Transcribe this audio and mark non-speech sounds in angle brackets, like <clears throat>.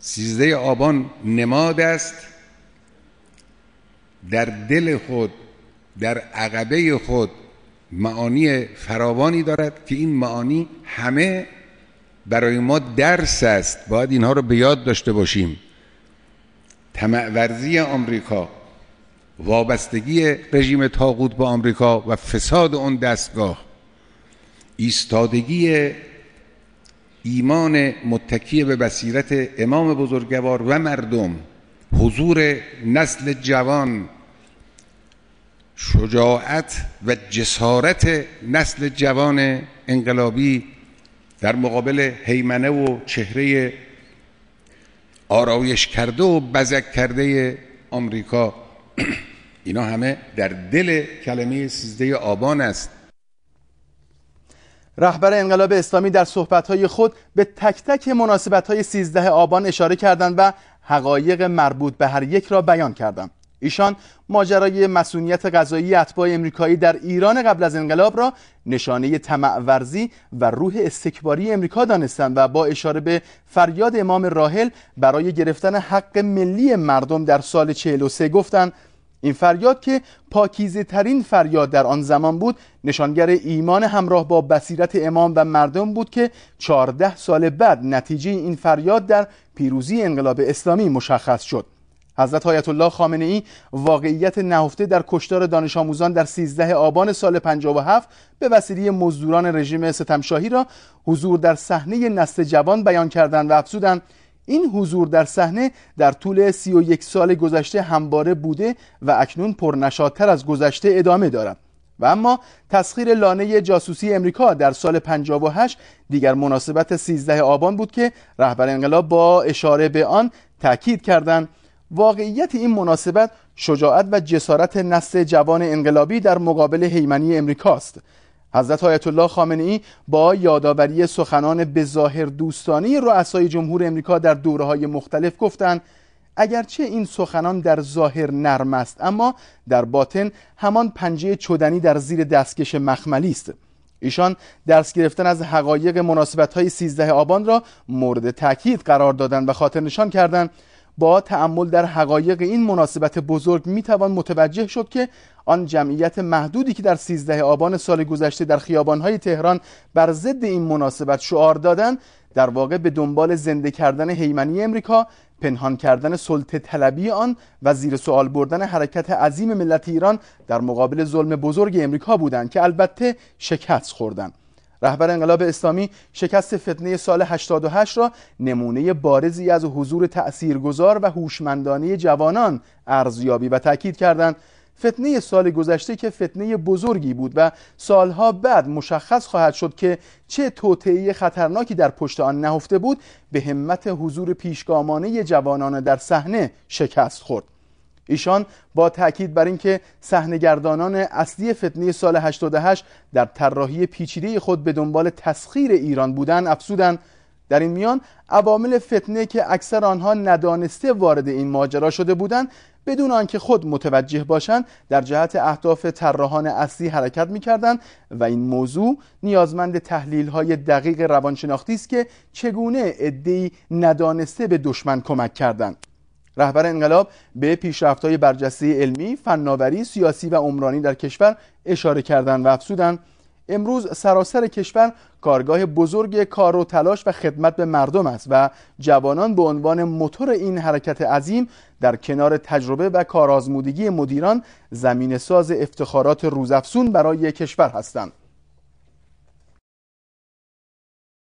سیزده آبان نماد است در دل خود در عقبه خود معانی فراوانی دارد که این معانی همه برای ما درس است باید اینها رو به یاد داشته باشیم تمعورزی آمریکا وابستگی رژیم تاغوت به آمریکا و فساد اون دستگاه ایستادگی ایمان متکی به بصیرت امام بزرگوار و مردم حضور نسل جوان شجاعت و جسارت نسل جوان انقلابی در مقابل حیمنه و چهره آرایش کرده و بزک کرده آمریکا <clears throat> اینا همه در دل کلمه سیزده آبان است رهبر انقلاب اسلامی در صحبتهای خود به تک تک مناسبتهای 13 آبان اشاره کردند و حقایق مربوط به هر یک را بیان کردند. ایشان ماجرای مسئولیت غذایی اتباع امریکایی در ایران قبل از انقلاب را نشانه طمعورزی و روح استکباری امریکا دانستند و با اشاره به فریاد امام راحل برای گرفتن حق ملی مردم در سال 43 گفتند این فریاد که پاکیزه ترین فریاد در آن زمان بود نشانگر ایمان همراه با بصیرت امام و مردم بود که 14 سال بعد نتیجه این فریاد در پیروزی انقلاب اسلامی مشخص شد حضرت آیت الله خامنه ای واقعیت نهفته در کشتار دانش آموزان در 13 آبان سال 57 به وسیله مزدوران رژیم ستمشاهی را حضور در صحنه نسل جوان بیان کردند و افزودند این حضور در صحنه در طول 31 سال گذشته همباره بوده و اکنون پرنشادتر از گذشته ادامه دارد و اما تسخیر لانه جاسوسی امریکا در سال 58 دیگر مناسبت 13 آبان بود که رهبر انقلاب با اشاره به آن تاکید کردند واقعیت این مناسبت شجاعت و جسارت نسل جوان انقلابی در مقابل هیمنی امریکاست حضرت آیت الله خامنه ای با یادآوری سخنان به ظاهر دوستانه رؤسای جمهور امریکا در دوره های مختلف گفتند اگرچه این سخنان در ظاهر نرم است اما در باطن همان پنجه چدنی در زیر دستکش مخملی است ایشان درس گرفتن از حقایق مناسبت های 13 آبان را مورد تاکید قرار دادند و خاطر نشان کردند با تأمل در حقایق این مناسبت بزرگ میتوان متوجه شد که آن جمعیت محدودی که در 13 آبان سال گذشته در خیابانهای تهران بر ضد این مناسبت شعار دادند در واقع به دنبال زنده کردن هیمنی امریکا پنهان کردن سلطه طلبی آن و زیر سوال بردن حرکت عظیم ملت ایران در مقابل ظلم بزرگ امریکا بودند که البته شکست خوردند رهبر انقلاب اسلامی شکست فتنه سال 88 را نمونه بارزی از حضور تأثیرگذار و هوشمندانه جوانان ارزیابی و تاکید کردند فتنه سال گذشته که فتنه بزرگی بود و سالها بعد مشخص خواهد شد که چه توطعه خطرناکی در پشت آن نهفته بود به همت حضور پیشگامانه جوانان در صحنه شکست خورد ایشان با تاکید بر اینکه صحنهگردانان اصلی فتنه سال 88 در طراحی پیچیده خود به دنبال تسخیر ایران بودند، افسودن. در این میان عوامل فتنه که اکثر آنها ندانسته وارد این ماجرا شده بودند بدون آنکه خود متوجه باشند در جهت اهداف طراحان اصلی حرکت میکردند و این موضوع نیازمند تحلیل های دقیق روانشناختی است که چگونه عدهای ندانسته به دشمن کمک کردند رهبر انقلاب به پیشرفت‌های برجسته علمی، فناوری، سیاسی و عمرانی در کشور اشاره کردند و افزودند امروز سراسر کشور کارگاه بزرگ کار و تلاش و خدمت به مردم است و جوانان به عنوان موتور این حرکت عظیم در کنار تجربه و کارآزمودگی مدیران زمین ساز افتخارات روزافزون برای کشور هستند